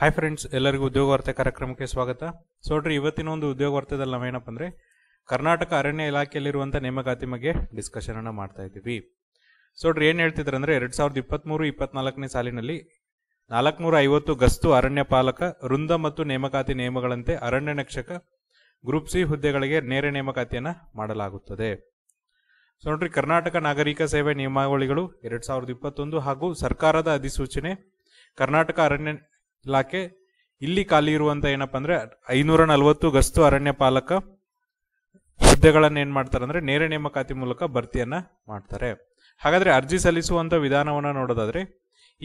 hi friends ಎಲ್ಲರಿಗೂ ಉದ್ಯೋಗ ವಾರ್ತೆ ಕಾರ್ಯಕ್ರಮಕ್ಕೆ ಸ್ವಾಗತ ಸೊ ನೋಡ್ರಿ ಇವತ್ತಿನ ಒಂದು ಉದ್ಯೋಗ ವಾರ್ತೆದಲ್ಲಿ ನಾವೇನಪ್ಪ ಅಂದರೆ ಕರ್ನಾಟಕ ಅರಣ್ಯ ಇಲಾಖೆಯಲ್ಲಿರುವಂಥ ನೇಮಕಾತಿ ಬಗ್ಗೆ ಅನ್ನು ಮಾಡ್ತಾ ಇದ್ದೀವಿ ಸೊ ನೋಡ್ರಿ ಏನು ಹೇಳ್ತಿದ್ರು ಅಂದರೆ ಎರಡು ಸಾವಿರದ ಇಪ್ಪತ್ತ್ಮೂರು ಇಪ್ಪತ್ನಾಲ್ಕನೇ ಸಾಲಿನಲ್ಲಿ ನಾಲ್ಕುನೂರ ಐವತ್ತು ಗಸ್ತು ಅರಣ್ಯ ಪಾಲಕ ವೃಂದ ಮತ್ತು ನೇಮಕಾತಿ ನಿಯಮಗಳಂತೆ ಅರಣ್ಯ ನಕ್ಷಕ ಗ್ರೂಪ್ ಸಿ ಹುದ್ದೆಗಳಿಗೆ ನೇರ ನೇಮಕಾತಿಯನ್ನು ಮಾಡಲಾಗುತ್ತದೆ ಸೊ ನೋಡ್ರಿ ಕರ್ನಾಟಕ ನಾಗರಿಕ ಸೇವೆ ನಿಯಮಾವಳಿಗಳು ಎರಡು ಸಾವಿರದ ಇಪ್ಪತ್ತೊಂದು ಹಾಗೂ ಸರ್ಕಾರದ ಅಧಿಸೂಚನೆ ಕರ್ನಾಟಕ ಅರಣ್ಯ ಇಲಾಖೆ ಇಲ್ಲಿ ಖಾಲಿ ಇರುವಂತ ಏನಪ್ಪ ಅಂದ್ರೆ ಐನೂರ ನಲವತ್ತು ಗಸ್ತು ಅರಣ್ಯ ಪಾಲಕ ಹುದ್ದೆಗಳನ್ನು ಏನ್ ಮಾಡ್ತಾರೆ ಅಂದ್ರೆ ನೇರ ನೇಮಕಾತಿ ಮೂಲಕ ಭರ್ತಿಯನ್ನ ಮಾಡ್ತಾರೆ ಹಾಗಾದ್ರೆ ಅರ್ಜಿ ಸಲ್ಲಿಸುವಂತ ವಿಧಾನವನ್ನ ನೋಡೋದಾದ್ರೆ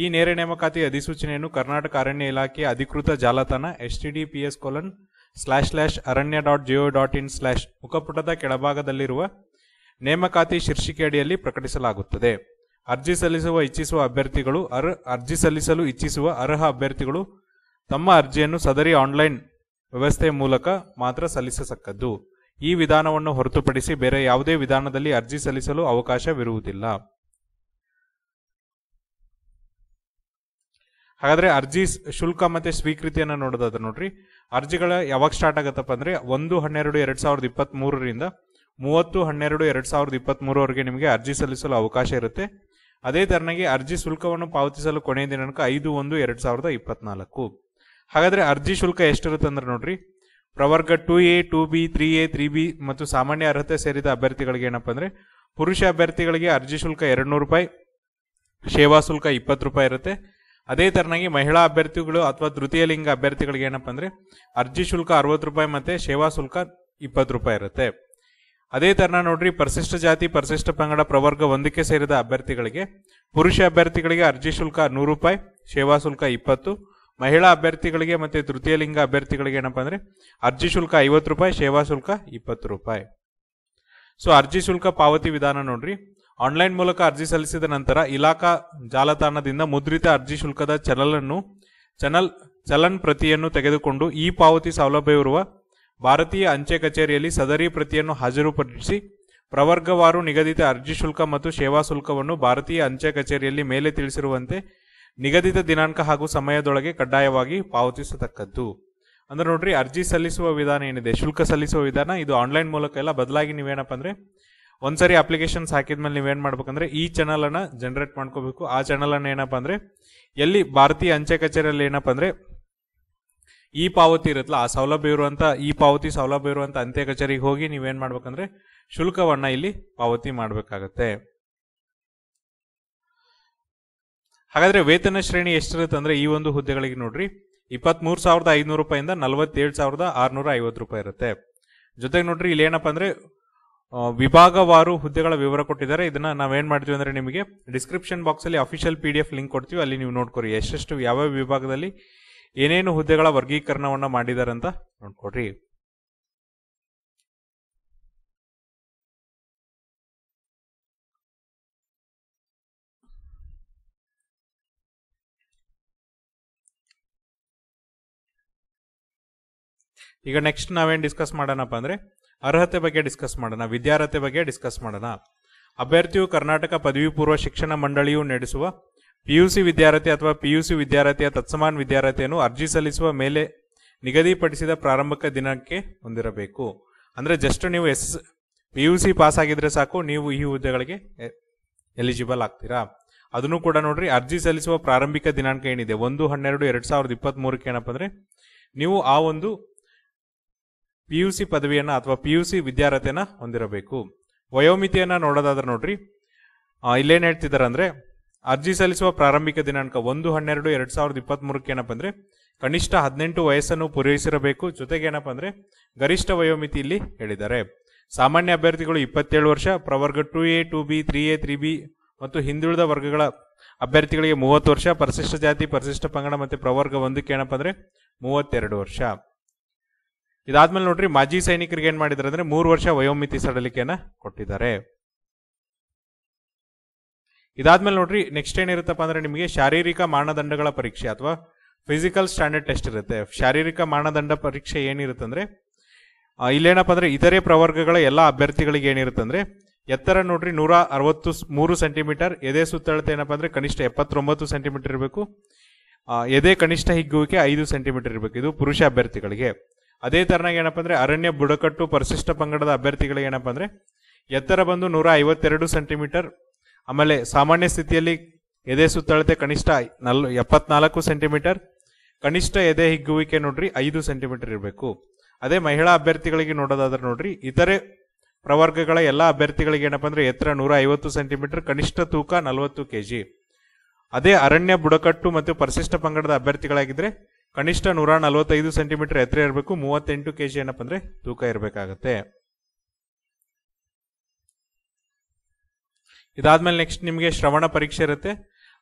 ಈ ನೇರ ನೇಮಕಾತಿ ಅಧಿಸೂಚನೆಯನ್ನು ಕರ್ನಾಟಕ ಅರಣ್ಯ ಇಲಾಖೆಯ ಅಧಿಕೃತ ಜಾಲತಾಣ S T D P S colon slash ಅರಣ್ಯ dot G O dot in slash ಮುಖಪುಟದ ಕೆಳಭಾಗದಲ್ಲಿರುವ ನೇಮಕಾತಿ ಶೀರ್ಷಿಕೆ ಅಡಿಯಲ್ಲಿ ಪ್ರಕಟಿಸಲಾಗುತ್ತದೆ ಅರ್ಜಿ ಸಲ್ಲಿಸುವ ಇಚ್ಛಿಸುವ ಅಭ್ಯರ್ಥಿಗಳು ಅರ್ ಅರ್ಜಿ ಸಲ್ಲಿಸಲು ಇಚ್ಛಿಸುವ ಅರ್ಹ ಅಭ್ಯರ್ಥಿಗಳು ತಮ್ಮ ಅರ್ಜಿಯನ್ನು ಸದರಿ ಆನ್ಲೈನ್ ವ್ಯವಸ್ಥೆ ಮೂಲಕ ಮಾತ್ರ ಸಲ್ಲಿಸತಕ್ಕದ್ದು ಈ ವಿಧಾನವನ್ನು ಹೊರತುಪಡಿಸಿ ಬೇರೆ ಯಾವುದೇ ವಿಧಾನದಲ್ಲಿ ಅರ್ಜಿ ಸಲ್ಲಿಸಲು ಅವಕಾಶವಿರುವುದಿಲ್ಲ ಹಾಗಾದ್ರೆ ಅರ್ಜಿ ಶುಲ್ಕ ಮತ್ತೆ ಸ್ವೀಕೃತಿಯನ್ನು ನೋಡೋದಾದ್ರೆ ನೋಡ್ರಿ ಅರ್ಜಿಗಳ ಯಾವಾಗ ಸ್ಟಾರ್ಟ್ ಆಗತ್ತಪ್ಪ ಅಂದ್ರೆ ಒಂದು ಹನ್ನೆರಡು ಎರಡು ಸಾವಿರದ ಇಪ್ಪತ್ತ್ ಮೂರರಿಂದ ಮೂವತ್ತು ಹನ್ನೆರಡು ಎರಡು ಸಾವಿರದ ಇಪ್ಪತ್ತ್ ಮೂರವರೆಗೆ ನಿಮಗೆ ಅರ್ಜಿ ಸಲ್ಲಿಸಲು ಅವಕಾಶ ಇರುತ್ತೆ ಅದೇ ತರನಾಗಿ ಅರ್ಜಿ ಶುಲ್ಕವನ್ನು ಪಾವತಿಸಲು ಕೊನೆಯ ದಿನಾಂಕ ಐದು ಒಂದು ಎರಡು ಸಾವಿರದ ಇಪ್ಪತ್ನಾಲ್ಕು ಹಾಗಾದರೆ ಅರ್ಜಿ ಶುಲ್ಕ ಎಷ್ಟಿರುತ್ತೆ ಅಂದ್ರೆ ನೋಡ್ರಿ ಪ್ರವರ್ಗ two A two B three A three B ಮತ್ತು ಸಾಮಾನ್ಯ ಅರ್ಹತೆ ಸೇರಿದ ಅಭ್ಯರ್ಥಿಗಳಿಗೆ ಏನಪ್ಪ ಅಂದರೆ ಪುರುಷ ಅಭ್ಯರ್ಥಿಗಳಿಗೆ ಅರ್ಜಿ ಶುಲ್ಕ ಎರಡು ರೂಪಾಯಿ ಸೇವಾ ಶುಲ್ಕ ಇಪ್ಪತ್ತು ರೂಪಾಯಿ ಇರುತ್ತೆ ಅದೇ ತರನಾಗಿ ಮಹಿಳಾ ಅಭ್ಯರ್ಥಿಗಳು ಅಥವಾ ತೃತೀಯ ಲಿಂಗ ಅಭ್ಯರ್ಥಿಗಳಿಗೆ ಏನಪ್ಪ ಅಂದರೆ ಅರ್ಜಿ ಶುಲ್ಕ ಅರವತ್ತು ರೂಪಾಯಿ ಮತ್ತು ಸೇವಾ ಶುಲ್ಕ ಇಪ್ಪತ್ತು ರೂಪಾಯಿ ಇರುತ್ತೆ ಅದೇ ತರನ ನೋಡ್ರಿ ಪರಿಶಿಷ್ಟ ಜಾತಿ ಪರಿಶಿಷ್ಟ ಪಂಗಡ ಪ್ರವರ್ಗ ಒಂದಕ್ಕೆ ಸೇರಿದ ಅಭ್ಯರ್ಥಿಗಳಿಗೆ ಪುರುಷ ಅಭ್ಯರ್ಥಿಗಳಿಗೆ ಅರ್ಜಿ ಶುಲ್ಕ ನೂರು ರೂಪಾಯಿ ಸೇವಾ ಶುಲ್ಕ ಇಪ್ಪತ್ತು ಮಹಿಳಾ ಅಭ್ಯರ್ಥಿಗಳಿಗೆ ಮತ್ತು ತೃತೀಯ ಲಿಂಗ ಅಭ್ಯರ್ಥಿಗಳಿಗೆ ಏನಪ್ಪ ಅಂದರೆ ಅರ್ಜಿ ಶುಲ್ಕ ಐವತ್ತು ರೂಪಾಯಿ ಸೇವಾ ಶುಲ್ಕ ಇಪ್ಪತ್ತು ರೂಪಾಯಿ ಸೊ ಅರ್ಜಿ ಶುಲ್ಕ ಪಾವತಿ ವಿಧಾನ ನೋಡ್ರಿ ಆನ್ಲೈನ್ ಮೂಲಕ ಅರ್ಜಿ ಸಲ್ಲಿಸಿದ ನಂತರ ಇಲಾಖಾ ಜಾಲತಾಣದಿಂದ ಮುದ್ರಿತ ಅರ್ಜಿ ಶುಲ್ಕದ ಚಲನನ್ನು ಚನಲ್ ಚಲನ್ ಪ್ರತಿಯನ್ನು ತೆಗೆದುಕೊಂಡು ಈ ಪಾವತಿ ಸೌಲಭ್ಯವಿರುವ ಭಾರತೀಯ ಅಂಚೆ ಕಚೇರಿಯಲ್ಲಿ ಸದರಿ ಪ್ರತಿಯನ್ನು ಹಾಜರುಪಡಿಸಿ ಪ್ರವರ್ಗವಾರು ನಿಗದಿತ ಅರ್ಜಿ ಶುಲ್ಕ ಮತ್ತು ಸೇವಾ ಶುಲ್ಕವನ್ನು ಭಾರತೀಯ ಅಂಚೆ ಕಚೇರಿಯಲ್ಲಿ ಮೇಲೆ ತಿಳಿಸಿರುವಂತೆ ನಿಗದಿತ ದಿನಾಂಕ ಹಾಗೂ ಸಮಯದೊಳಗೆ ಕಡ್ಡಾಯವಾಗಿ ಪಾವತಿಸತಕ್ಕದ್ದು ಅಂದ್ರೆ ನೋಡ್ರಿ ಅರ್ಜಿ ಸಲ್ಲಿಸುವ ವಿಧಾನ ಏನಿದೆ ಶುಲ್ಕ ಸಲ್ಲಿಸುವ ವಿಧಾನ ಇದು ಆನ್ಲೈನ್ ಮೂಲಕ ಎಲ್ಲ ಬದಲಾಗಿ ನೀವೇನಪ್ಪ ಅಂದ್ರೆ ಒಂದ್ಸರಿ ಅಪ್ಲಿಕೇಶನ್ಸ್ ಹಾಕಿದ್ಮೇಲೆ ನೀವೇನ್ ಮಾಡ್ಬೇಕಂದ್ರೆ ಈ ಚಾನಲ್ ಅನ್ನ ಜನರೇಟ್ ಮಾಡ್ಕೋಬೇಕು ಆ ಚಾನಲ್ ಅನ್ನ ಏನಪ್ಪಾ ಅಂದ್ರೆ ಎಲ್ಲಿ ಭಾರತೀಯ ಅಂಚೆ ಕಚೇರಿಯಲ್ಲಿ ಏನಪ್ಪಾ ಅಂದ್ರೆ ಈ ಪಾವತಿ ಇರುತ್ತಲ್ಲ ಆ ಸೌಲಭ್ಯ ಇರುವಂತ ಈ ಪಾವತಿ ಸೌಲಭ್ಯ ಇರುವಂತ ಅಂತ್ಯ ಕಚೇರಿಗೆ ಹೋಗಿ ನೀವೇನ್ ಮಾಡ್ಬೇಕಂದ್ರೆ ಶುಲ್ಕವನ್ನ ಇಲ್ಲಿ ಪಾವತಿ ಮಾಡ್ಬೇಕಾಗತ್ತೆ ಹಾಗಾದ್ರೆ ವೇತನ ಶ್ರೇಣಿ ಎಷ್ಟಿರುತ್ತೆ ಅಂದ್ರೆ ಈ ಒಂದು ಹುದ್ದೆಗಳಿಗೆ ನೋಡ್ರಿ ಇಪ್ಪತ್ತ್ಮೂರು ಸಾವಿರದ ಐನೂರು ರೂಪಾಯಿಂದ ನಲವತ್ತೇಳು ಸಾವಿರದ ಆರ್ನೂರ ಐವತ್ತು ರೂಪಾಯಿ ಇರುತ್ತೆ ಜೊತೆಗೆ ನೋಡ್ರಿ ಇಲ್ಲಿ ಏನಪ್ಪಾ ಅಂದ್ರೆ ವಿಭಾಗವಾರು ಹುದ್ದೆಗಳ ವಿವರ ಕೊಟ್ಟಿದ್ದಾರೆ ಇದನ್ನ ನಾವೇನ್ ಮಾಡ್ತೀವಿ ಅಂದ್ರೆ ನಿಮಗೆ ಡಿಸ್ಕ್ರಿಪ್ಷನ್ ಬಾಕ್ಸ್ ಅಲ್ಲಿ official P D F link ಕೊಡ್ತೀವಿ ಅಲ್ಲಿ ನೀವು ನೋಡ್ಕೊರಿ ಎಷ್ಟೆಷ್ಟು ಯಾವ ವಿಭಾಗದಲ್ಲಿ ಏನೇನು ಹುದ್ದೆಗಳ ವರ್ಗೀಕರಣವನ್ನ ಮಾಡಿದ್ದಾರೆ ಅಂತ ನೋಡ್ಕೊಡ್ರಿ ಈಗ ನೆಕ್ಸ್ಟ್ ನಾವೇನು ಡಿಸ್ಕಸ್ ಮಾಡೋಣಪ್ಪ ಅಂದರೆ ಅರ್ಹತೆ ಬಗ್ಗೆ ಡಿಸ್ಕಸ್ ಮಾಡೋಣ ವಿದ್ಯಾರ್ಹತೆ ಬಗ್ಗೆ ಡಿಸ್ಕಸ್ ಮಾಡೋಣ ಅಭ್ಯರ್ಥಿಯು ಕರ್ನಾಟಕ ಪದವಿ ಪೂರ್ವ ಶಿಕ್ಷಣ ಮಂಡಳಿಯು ನಡೆಸುವ ಸಿ ವಿದ್ಯಾರ್ಥಿ ಅಥವಾ ಸಿ ವಿದ್ಯಾರ್ಥಿಯ ತತ್ಸಮಾನ್ ವಿದ್ಯಾರ್ಥಿಯನ್ನು ಅರ್ಜಿ ಸಲ್ಲಿಸುವ ಮೇಲೆ ನಿಗದಿಪಡಿಸಿದ ಪ್ರಾರಂಭಿಕ ದಿನಕ್ಕೆ ಹೊಂದಿರಬೇಕು ಅಂದರೆ ಜಸ್ಟ್ ನೀವು S P U C pass ಆಗಿದ್ರೆ ಸಾಕು ನೀವು ಈ ಹುದ್ದೆಗಳಿಗೆ ಎಲಿಜಿಬಲ್ ಆಗ್ತೀರಾ ಅದನ್ನು ಕೂಡ ನೋಡ್ರಿ ಅರ್ಜಿ ಸಲ್ಲಿಸುವ ಪ್ರಾರಂಭಿಕ ದಿನಾಂಕ ಏನಿದೆ ಒಂದು ಹನ್ನೆರಡು ಎರಡ್ ಸಾವಿರದ ಇಪ್ಪತ್ತ್ ಮೂರಕ್ಕೆ ಏನಪ್ಪ ಅಂದ್ರೆ ನೀವು ಆ ಒಂದು ಪಿ ಯು ಸಿ ಪದವಿಯನ್ನು ಅಥವಾ ಪಿ ಯು ಸಿ ವಿದ್ಯಾರ್ಹತೆಯನ್ನ ಹೊಂದಿರಬೇಕು ವಯೋಮಿತಿಯನ್ನು ನೋಡೋದಾದ್ರೆ ನೋಡ್ರಿ ಇಲ್ಲೇನು ಹೇಳ್ತಿದ್ದಾರೆ ಅಂದರೆ ಅರ್ಜಿ ಸಲ್ಲಿಸುವ ಪ್ರಾರಂಭಿಕ ದಿನಾಂಕ ಒಂದು ಹನ್ನೆರಡು ಎರಡು ಸಾವಿರದ ಇಪ್ಪತ್ತ್ಮೂರಕ್ಕೆ ಏನಪ್ಪ ಅಂದರೆ ಕನಿಷ್ಠ ಹದಿನೆಂಟು ವಯಸ್ಸನ್ನು ಪೂರೈಸಿರಬೇಕು ಜೊತೆಗೆ ಏನಪ್ಪ ಅಂದ್ರೆ ಗರಿಷ್ಠ ವಯೋಮಿತಿ ಇಲ್ಲಿ ಹೇಳಿದ್ದಾರೆ ಸಾಮಾನ್ಯ ಅಭ್ಯರ್ಥಿಗಳು ಇಪ್ಪತ್ತೇಳು ವರ್ಷ ಪ್ರವರ್ಗ two A two B three A three B ಮತ್ತು ಹಿಂದುಳಿದ ವರ್ಗಗಳ ಅಭ್ಯರ್ಥಿಗಳಿಗೆ ಮೂವತ್ತು ವರ್ಷ ಪರಿಶಿಷ್ಟ ಜಾತಿ ಪರಿಶಿಷ್ಟ ಪಂಗಡ ಮತ್ತು ಪ್ರವರ್ಗ ಒಂದಕ್ಕೆ ಏನಪ್ಪ ಅಂದರೆ ಮೂವತ್ತೆರಡು ವರ್ಷ ಇದಾದ್ಮೇಲೆ ನೋಡ್ರಿ ಮಾಜಿ ಸೈನಿಕರಿಗೆ ಏನ್ ಮಾಡಿದ್ರು ಅಂದ್ರೆ ಮೂರು ವರ್ಷ ವಯೋಮಿತಿ ಸಡಲಿಕೆಯನ್ನ ಕೊಟ್ಟಿದ್ದಾರೆ ಇದಾದ್ಮೇಲೆ ನೋಡ್ರಿ ನೆಕ್ಸ್ಟ್ ಏನಿರುತ್ತಪ್ಪ ಅಂದ್ರೆ ನಿಮಗೆ ಶಾರೀರಿಕ ಮಾನದಂಡಗಳ ಪರೀಕ್ಷೆ ಅಥವಾ ಫಿಸಿಕಲ್ ಸ್ಟ್ಯಾಂಡರ್ಡ್ ಟೆಸ್ಟ್ ಇರುತ್ತೆ ಶಾರೀರಿಕ ಮಾನದಂಡ ಪರೀಕ್ಷೆ ಏನಿರುತ್ತೆ ಅಂದ್ರೆ ಇಲ್ಲೇನಪ್ಪ ಅಂದ್ರೆ ಇತರೆ ಪ್ರವರ್ಗಗಳ ಎಲ್ಲ ಅಭ್ಯರ್ಥಿಗಳಿಗೆ ಏನಿರುತ್ತೆ ಅಂದ್ರೆ ಎತ್ತರ ನೋಡ್ರಿ ನೂರ ಅರವತ್ತು ಮೂರು ಸೆಂಟಿಮೀಟರ್ ಎದೆ ಸುತ್ತಳತೆ ಏನಪ್ಪ ಅಂದ್ರೆ ಕನಿಷ್ಠ ಎಪ್ಪತ್ತೊಂಬತ್ತು ಸೆಂಟಿಮೀಟರ್ ಇರಬೇಕು ಎದೆ ಕನಿಷ್ಠ ಹಿಗ್ಗುವಿಕೆ ಐದು ಸೆಂಟಿಮೀಟರ್ ಇರಬೇಕು ಇದು ಪುರುಷ ಅಭ್ಯರ್ಥಿಗಳಿಗೆ ಅದೇ ತರನಾಗಿ ಏನಪ್ಪ ಅಂದ್ರೆ ಅರಣ್ಯ ಬುಡಕಟ್ಟು ಪರಿಶಿಷ್ಟ ಪಂಗಡದ ಅಭ್ಯರ್ಥಿಗಳಿಗೆ ಏನಪ್ಪ ಅಂದ್ರೆ ಎತ್ತರ ಬಂದು ನೂರ ಐವತ್ತೆರಡು ಸೆಂಟಿಮೀಟರ್ ಆಮೇಲೆ ಸಾಮಾನ್ಯ ಸ್ಥಿತಿಯಲ್ಲಿ ಎದೆ ಸುತ್ತಳತೆ ಕನಿಷ್ಠ ನಲ್ ಎಪ್ಪತ್ನಾಲ್ಕು ಸೆಂಟಿಮೀಟರ್ ಕನಿಷ್ಠ ಎದೆ ಹಿಗ್ಗುವಿಕೆ ನೋಡ್ರಿ ಐದು ಸೆಂಟಿಮೀಟರ್ ಇರಬೇಕು ಅದೇ ಮಹಿಳಾ ಅಭ್ಯರ್ಥಿಗಳಿಗೆ ನೋಡೋದಾದ್ರೆ ನೋಡ್ರಿ ಇತರೆ ಪ್ರವರ್ಗಗಳ ಎಲ್ಲಾ ಅಭ್ಯರ್ಥಿಗಳಿಗೆ ಏನಪ್ಪ ಅಂದ್ರೆ ಎತ್ತರ ನೂರ ಐವತ್ತು ಸೆಂಟಿಮೀಟರ್ ಕನಿಷ್ಠ ತೂಕ ನಲವತ್ತು ಕೆಜಿ ಅದೇ ಅರಣ್ಯ ಬುಡಕಟ್ಟು ಮತ್ತು ಪರಿಶಿಷ್ಟ ಪಂಗಡದ ಅಭ್ಯರ್ಥಿಗಳಾಗಿದ್ರೆ ಕನಿಷ್ಠ ನೂರ ನಲವತ್ತೈದು ಸೆಂಟಿಮೀಟರ್ ಎತ್ತರ ಇರಬೇಕು ಮೂವತ್ತೆಂಟು ಕೆ ಜಿ ಏನಪ್ಪ ಅಂದರೆ ತೂಕ ಇರಬೇಕಾಗತ್ತೆ ಇದಾದ್ಮೇಲೆ ನೆಕ್ಸ್ಟ್ ನಿಮಗೆ ಶ್ರವಣ ಪರೀಕ್ಷೆ ಇರುತ್ತೆ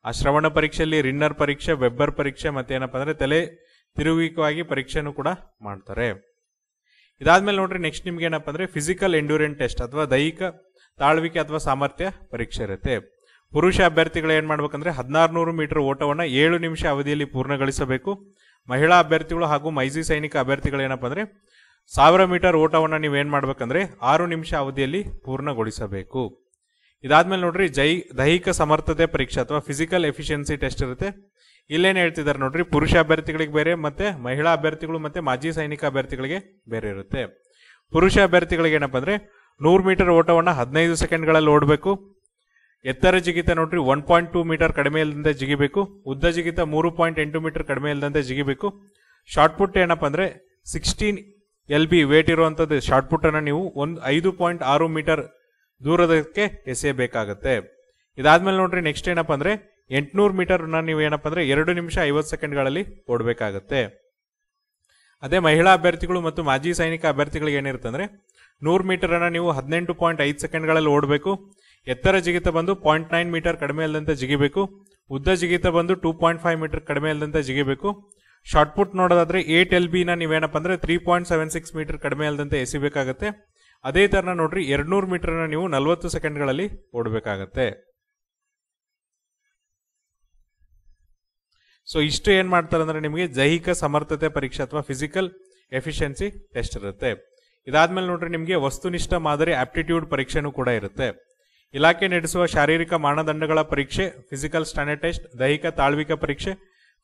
ಆ ಶ್ರವಣ ಪರೀಕ್ಷೆಯಲ್ಲಿ ರಿನ್ನರ್ ಪರೀಕ್ಷೆ ವೆಬ್ಬರ್ ಪರೀಕ್ಷೆ ಮತ್ತೆ ಏನಪ್ಪ ಅಂದ್ರೆ ತಲೆ ತಿರುವಿಕವಾಗಿ ಪರೀಕ್ಷೆನೂ ಕೂಡ ಮಾಡ್ತಾರೆ ಇದಾದ್ಮೇಲೆ ನೋಡ್ರಿ ನೆಕ್ಸ್ಟ್ ನಿಮ್ಗೆ ಏನಪ್ಪ ಅಂದ್ರೆ ಫಿಸಿಕಲ್ ಎಂಡ್ಯೂರೆಂಟ್ ಟೆಸ್ಟ್ ಅಥವಾ ದೈಹಿಕ ತಾಳ್ವಿಕೆ ಅಥವಾ ಸಾಮರ್ಥ್ಯ ಪರೀಕ್ಷೆ ಇರುತ್ತೆ ಪುರುಷ ಅಭ್ಯರ್ಥಿಗಳು ಏನ್ ಮಾಡ್ಬೇಕಂದ್ರೆ ಹದಿನಾರು ನೂರು ಮೀಟರ್ ಓಟವನ್ನು ಏಳು ನಿಮಿಷ ಅವಧಿಯಲ್ಲಿ ಪೂರ್ಣಗೊಳಿಸಬೇಕು ಮಹಿಳಾ ಅಭ್ಯರ್ಥಿಗಳು ಹಾಗೂ ಮೈಜಿ ಸೈನಿಕ ಏನಪ್ಪಾ ಅಂದರೆ ಸಾವಿರ ಮೀಟರ್ ಓಟವನ್ನು ನೀವು ಏನು ಮಾಡಬೇಕಂದ್ರೆ ಆರು ನಿಮಿಷ ಅವಧಿಯಲ್ಲಿ ಪೂರ್ಣಗೊಳಿಸಬೇಕು ಇದಾದ್ಮೇಲೆ ನೋಡ್ರಿ ಜೈ ದೈಹಿಕ ಸಮರ್ಥತೆ ಪರೀಕ್ಷೆ ಅಥವಾ ಫಿಸಿಕಲ್ ಎಫಿಷಿಯನ್ಸಿ ಟೆಸ್ಟ್ ಇರುತ್ತೆ ಇಲ್ಲೇನು ಹೇಳ್ತಿದ್ದಾರೆ ನೋಡ್ರಿ ಪುರುಷ ಅಭ್ಯರ್ಥಿಗಳಿಗೆ ಬೇರೆ ಮತ್ತೆ ಮಹಿಳಾ ಅಭ್ಯರ್ಥಿಗಳು ಮತ್ತೆ ಮಾಜಿ ಸೈನಿಕ ಅಭ್ಯರ್ಥಿಗಳಿಗೆ ಬೇರೆ ಇರುತ್ತೆ ಪುರುಷ ಅಭ್ಯರ್ಥಿಗಳಿಗೆ ಏನಪ್ಪ ಅಂದರೆ ನೂರು ಮೀಟರ್ ಓಟವನ್ನು ಹದಿನೈದು ಸೆಕೆಂಡ್ಗಳಲ್ಲಿ ಓಡಬೇಕು ಎತ್ತರ ಜಿಗಿತ ನೋಡ್ರಿ ಒನ್ ಪಾಯಿಂಟ್ ಟೂ ಮೀಟರ್ ಕಡಿಮೆ ಇಲ್ಲದಂತೆ ಜಿಗಿಬೇಕು ಉದ್ದ ಜಿಗಿತ ಮೂರು ಪಾಯಿಂಟ್ ಎಂಟು ಮೀಟರ್ ಕಡಿಮೆ ಇಲ್ಲದಂತೆ ಜಿಗಿಬೇಕು ಶಾರ್ಟ್ ಪುಟ್ ಏನಪ್ಪ ಅಂದರೆ ಸಿಕ್ಸ್ಟೀನ್ ಎಲ್ ಬಿ ವೇಟ್ ಇರುವಂಥದ್ದು ಶಾರ್ಟ್ ಪುಟ್ಟನ್ನು ನೀವು ಒಂದು ಐದು ಪಾಯಿಂಟ್ ಆರು ಮೀಟರ್ ದೂರದಕ್ಕೆ ಎಸೆಯಬೇಕಾಗತ್ತೆ ಇದಾದ್ಮೇಲೆ ನೋಡ್ರಿ ನೆಕ್ಸ್ಟ್ ಏನಪ್ಪ ಅಂದರೆ ಎಂಟುನೂರು ಮೀಟರ್ನ ನೀವು ಏನಪ್ಪ ಅಂದರೆ ಎರಡು ನಿಮಿಷ ಐವತ್ತು ಸೆಕೆಂಡ್ಗಳಲ್ಲಿ ಓಡಬೇಕಾಗತ್ತೆ ಅದೇ ಮಹಿಳಾ ಅಭ್ಯರ್ಥಿಗಳು ಮತ್ತು ಮಾಜಿ ಸೈನಿಕ ಅಭ್ಯರ್ಥಿಗಳಿಗೆ ಏನಿರುತ್ತಂದ್ರೆ ನೂರು ಮೀಟರನ್ನು ನೀವು ಹದಿನೆಂಟು ಪಾಯಿಂಟ್ ಐದು ಸೆಕೆಂಡ್ಗಳಲ್ಲಿ ಓಡಬೇಕು ಎತ್ತರ ಜಿಗಿತ ಬಂದು ಪಾಯಿಂಟ್ ನೈನ್ ಮೀಟರ್ ಕಡಿಮೆ ಇಲ್ಲದಂತೆ ಜಿಗಿಬೇಕು ಉದ್ದ ಜಿಗಿತ ಬಂದು ಟೂ ಪಾಯಿಂಟ್ ಫೈವ್ ಮೀಟರ್ ಕಡಿಮೆ ಇಲ್ಲದಂತೆ ಜಿಗಿಬೇಕು ಶಾರ್ಟ್ ಪುಟ್ ನೋಡೋದಾದ್ರೆ ಏಟ್ ಎಲ್ ಬಿನ ನೀವೇನಪ್ಪ ಅಂದ್ರೆ three point seven six metre ಕಡಿಮೆ ಇಲ್ಲದಂತೆ ಎಸಿಬೇಕಾಗುತ್ತೆ ಅದೇ ಥರನ ನೋಡ್ರಿ ಎರಡ್ನೂರು ಮೀಟರ್ನ ನೀವು ನಲ್ವತ್ತು ಸೆಕೆಂಡ್ಗಳಲ್ಲಿ ಓಡಬೇಕಾಗತ್ತೆ ಸೊ ಇಷ್ಟು ಏನು ಮಾಡ್ತಾರೆ ಅಂದ್ರೆ ನಿಮಗೆ ಜೈಹಿಕ ಸಮರ್ಥತೆ ಪರೀಕ್ಷೆ ಅಥವಾ ಫಿಸಿಕಲ್ ಎಫಿಷಿಯನ್ಸಿ ಟೆಸ್ಟ್ ಇರುತ್ತೆ ಇದಾದ್ಮೇಲೆ ನೋಡ್ರಿ ನಿಮಗೆ ವಸ್ತುನಿಷ್ಠ ಮಾದರಿ ಆಪ್ಟಿಟ್ಯೂಡ್ ಪರೀಕ್ಷೆನೂ ಕೂಡ ಇರುತ್ತೆ ಇಲಾಖೆ ನಡೆಸುವ ಶಾರೀರಿಕ ಮಾನದಂಡಗಳ ಪರೀಕ್ಷೆ ಫಿಸಿಕಲ್ ಸ್ಟ್ಯಾಂಡರ್ಡ್ ಟೆಸ್ಟ್ ದೈಹಿಕ ತಾಳ್ವಿಕ ಪರೀಕ್ಷೆ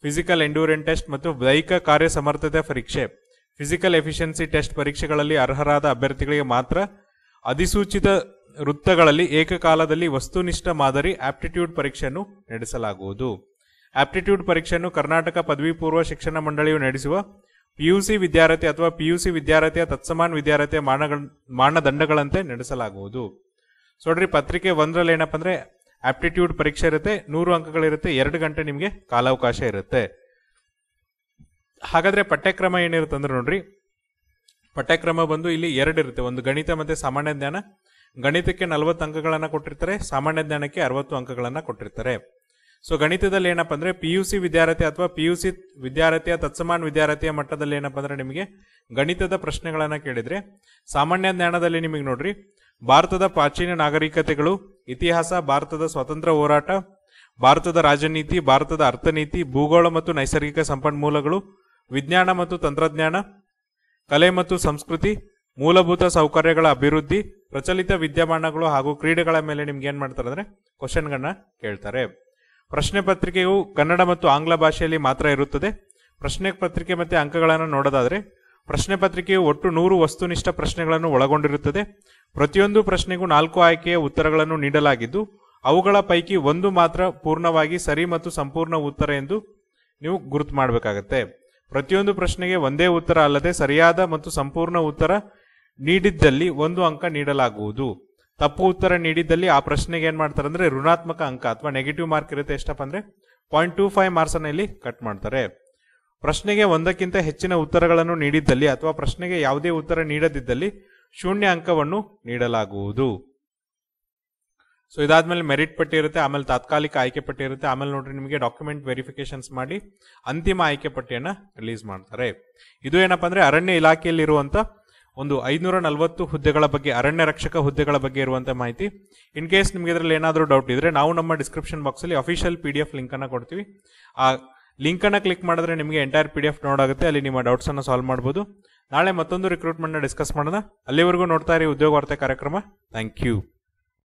ಫಿಸಿಕಲ್ ಎಂಡೂರೆನ್ ಟೆಸ್ಟ್ ಮತ್ತು ದೈಹಿಕ ಕಾರ್ಯ ಸಮರ್ಥತೆ ಪರೀಕ್ಷೆ ಫಿಸಿಕಲ್ ಎಫಿಷಿಯನ್ಸಿ ಟೆಸ್ಟ್ ಪರೀಕ್ಷೆಗಳಲ್ಲಿ ಅರ್ಹರಾದ ಅಭ್ಯರ್ಥಿಗಳಿಗೆ ಮಾತ್ರ ಅಧಿಸೂಚಿತ ವೃತ್ತಗಳಲ್ಲಿ ಏಕಕಾಲದಲ್ಲಿ ವಸ್ತುನಿಷ್ಠ ಮಾದರಿ ಆಪ್ಟಿಟ್ಯೂಡ್ ಪರೀಕ್ಷೆಯನ್ನು ನಡೆಸಲಾಗುವುದು ಆಪ್ಟಿಟ್ಯೂಡ್ ಪರೀಕ್ಷೆಯನ್ನು ಕರ್ನಾಟಕ ಪದವಿ ಪೂರ್ವ ಶಿಕ್ಷಣ ಮಂಡಳಿಯು ನಡೆಸುವ ಪಿಯುಸಿ ವಿದ್ಯಾರ್ಥಿ ಅಥವಾ ಪಿಯುಸಿ ವಿದ್ಯಾರ್ಥಿಯ ತತ್ಸಮಾನ್ ವಿದ್ಯಾರ್ಥಿಯ ಮಾನದಂಡಗಳಂತೆ ನಡೆಸಲಾಗುವುದು ಸೊ ನೋಡ್ರಿ ಪತ್ರಿಕೆ ಒಂದರಲ್ಲಿ ಏನಪ್ಪ ಅಂದ್ರೆ ಆಪ್ಟಿಟ್ಯೂಡ್ ಪರೀಕ್ಷೆ ಇರುತ್ತೆ ನೂರು ಅಂಕಗಳಿರುತ್ತೆ ಎರಡು ಗಂಟೆ ನಿಮಗೆ ಕಾಲಾವಕಾಶ ಇರುತ್ತೆ ಹಾಗಾದ್ರೆ ಪಠ್ಯಕ್ರಮ ಏನಿರುತ್ತೆ ಅಂದ್ರೆ ನೋಡ್ರಿ ಪಠ್ಯಕ್ರಮ ಬಂದು ಇಲ್ಲಿ ಎರಡು ಇರುತ್ತೆ ಒಂದು ಗಣಿತ ಮತ್ತೆ ಸಾಮಾನ್ಯ ಜ್ಞಾನ ಗಣಿತಕ್ಕೆ ನಲವತ್ತು ಅಂಕಗಳನ್ನು ಕೊಟ್ಟಿರ್ತಾರೆ ಸಾಮಾನ್ಯ ಜ್ಞಾನಕ್ಕೆ ಅರವತ್ತು ಅಂಕಗಳನ್ನು ಕೊಟ್ಟಿರ್ತಾರೆ ಸೊ ಗಣಿತದಲ್ಲಿ ಏನಪ್ಪ ಅಂದ್ರೆ ಪಿ ಯು ಸಿ ವಿದ್ಯಾರ್ಥಿ ಅಥವಾ ಪಿ ಯು ಸಿ ವಿದ್ಯಾರ್ಥಿಯ ತತ್ಸಮಾನ್ ವಿದ್ಯಾರ್ಥಿಯ ಮಟ್ಟದಲ್ಲಿ ಏನಪ್ಪ ಅಂದ್ರೆ ನಿಮಗೆ ಗಣಿತದ ಪ್ರಶ್ನೆಗಳನ್ನು ಕೇಳಿದ್ರೆ ಸಾಮಾನ್ಯ ಜ್ಞಾನದಲ್ಲಿ ನಿಮಗೆ ನೋಡ್ರಿ ಭಾರತದ ಪ್ರಾಚೀನ ನಾಗರಿಕತೆಗಳು ಇತಿಹಾಸ ಭಾರತದ ಸ್ವತಂತ್ರ ಹೋರಾಟ ಭಾರತದ ರಾಜನೀತಿ ಭಾರತದ ಅರ್ಥನೀತಿ ಭೂಗೋಳ ಮತ್ತು ನೈಸರ್ಗಿಕ ಸಂಪನ್ಮೂಲಗಳು ವಿಜ್ಞಾನ ಮತ್ತು ತಂತ್ರಜ್ಞಾನ ಕಲೆ ಮತ್ತು ಸಂಸ್ಕೃತಿ ಮೂಲಭೂತ ಸೌಕರ್ಯಗಳ ಅಭಿವೃದ್ಧಿ ಪ್ರಚಲಿತ ವಿದ್ಯಮಾನಗಳು ಹಾಗೂ ಕ್ರೀಡೆಗಳ ಮೇಲೆ ನಿಮ್ಗೆ ಏನ್ ಮಾಡ್ತಾರೆ ಅಂದ್ರೆ ಕ್ವಶನ್ಗಳನ್ನ ಕೇಳ್ತಾರೆ ಪ್ರಶ್ನೆ ಪತ್ರಿಕೆಯು ಕನ್ನಡ ಮತ್ತು ಆಂಗ್ಲ ಭಾಷೆಯಲ್ಲಿ ಮಾತ್ರ ಇರುತ್ತದೆ ಪ್ರಶ್ನೆ ಪತ್ರಿಕೆ ಮತ್ತೆ ಅಂಕಗಳನ್ನು ನೋಡೋದಾದ್ರೆ ಪ್ರಶ್ನೆ ಪತ್ರಿಕೆಯು ಒಟ್ಟು ನೂರು ವಸ್ತುನಿಷ್ಠ ಪ್ರಶ್ನೆಗಳನ್ನು ಒಳಗೊಂಡಿರುತ್ತದೆ ಪ್ರತಿಯೊಂದು ಪ್ರಶ್ನೆಗೂ ನಾಲ್ಕು ಆಯ್ಕೆಯ ಉತ್ತರಗಳನ್ನು ನೀಡಲಾಗಿದ್ದು ಅವುಗಳ ಪೈಕಿ ಒಂದು ಮಾತ್ರ ಪೂರ್ಣವಾಗಿ ಸರಿ ಮತ್ತು ಸಂಪೂರ್ಣ ಉತ್ತರ ಎಂದು ನೀವು ಗುರುತು ಮಾಡಬೇಕಾಗತ್ತೆ ಪ್ರತಿಯೊಂದು ಪ್ರಶ್ನೆಗೆ ಒಂದೇ ಉತ್ತರ ಅಲ್ಲದೆ ಸರಿಯಾದ ಮತ್ತು ಸಂಪೂರ್ಣ ಉತ್ತರ ನೀಡಿದ್ದಲ್ಲಿ ಒಂದು ಅಂಕ ನೀಡಲಾಗುವುದು ತಪ್ಪು ಉತ್ತರ ನೀಡಿದ್ದಲ್ಲಿ ಆ ಪ್ರಶ್ನೆಗೆ ಏನು ಮಾಡ್ತಾರೆ ಅಂದರೆ ಋಣಾತ್ಮಕ ಅಂಕ ಅಥವಾ ನೆಗೆಟಿವ್ ಮಾರ್ಕ್ ಇರುತ್ತೆ ಎಷ್ಟಪ್ಪ ಅಂದರೆ ಪಾಯಿಂಟ್ ಟು ಫೈವ್ ಮಾರ್ಕ್ಸನ್ನು ಇಲ್ಲಿ ಕಟ್ ಮಾಡ್ತಾರೆ ಪ್ರಶ್ನೆಗೆ ಒಂದಕ್ಕಿಂತ ಹೆಚ್ಚಿನ ಉತ್ತರಗಳನ್ನು ನೀಡಿದ್ದಲ್ಲಿ ಅಥವಾ ಪ್ರಶ್ನೆಗೆ ಯಾವುದೇ ಉತ್ತರ ನೀಡದಿದ್ದಲ್ಲಿ ಶೂನ್ಯ ಅಂಕವನ್ನು ನೀಡಲಾಗುವುದು ಸೊ ಇದಾದ್ಮೇಲೆ ಮೆರಿಟ್ ಪಟ್ಟಿ ಇರುತ್ತೆ ಆಮೇಲೆ ತಾತ್ಕಾಲಿಕ ಆಯ್ಕೆ ಪಟ್ಟಿ ಇರುತ್ತೆ ಆಮೇಲೆ ನೋಡ್ರಿ ನಿಮಗೆ ಡಾಕ್ಯುಮೆಂಟ್ ವೆರಿಫಿಕೇಶನ್ಸ್ ಮಾಡಿ ಅಂತಿಮ ಆಯ್ಕೆ ಪಟ್ಟಿಯನ್ನು ರಿಲೀಸ್ ಮಾಡ್ತಾರೆ ಇದು ಏನಪ್ಪ ಅಂದ್ರೆ ಅರಣ್ಯ ಇರುವಂತ ಒಂದು ಐನೂರ ನಲವತ್ತು ಹುದ್ದೆಗಳ ಬಗ್ಗೆ ಅರಣ್ಯ ರಕ್ಷಕ ಹುದ್ದೆಗಳ ಬಗ್ಗೆ ಇರುವಂತಹ ಮಾಹಿತಿ ಇನ್ ಕೇಸ್ ನಿಮ್ಗೆ ಇದರಲ್ಲಿ ಏನಾದರೂ ಡೌಟ್ ಇದ್ರೆ ನಾವು ನಮ್ಮ ಡಿಸ್ಕ್ರಿಪ್ಷನ್ ಬಾಕ್ಸಲ್ಲಿ ಅಫಿಷಿಯಲ್ ಪಿ ಡಿ ಎಫ್ ಲಿಂಕನ್ನು ಕೊಡ್ತೀವಿ ಆ ಲಿಂಕನ್ನು ಕ್ಲಿಕ್ ಮಾಡಿದ್ರೆ ನಿಮಗೆ ಎಂಟೈರ್ ಪಿ ಡಿ ಎಫ್ ನೋಡಾಗುತ್ತೆ ಅಲ್ಲಿ ನಿಮ್ಮ ಡೌಟ್ಸನ್ನು ಸಾಲ್ವ್ ಮಾಡ್ಬೋದು ನಾಳೆ ಮತ್ತೊಂದು ರಿಕ್ರೂಟ್ಮೆಂಟ್ನ ಡಿಸ್ಕಸ್ ಮಾಡೋಣ ಅಲ್ಲಿವರೆಗೂ ನೋಡ್ತಾ ಇರಿ ಉದ್ಯೋಗ ವಾರ್ತೆ ಕಾರ್ಯಕ್ರಮ ಥ್ಯಾಂಕ್ ಯು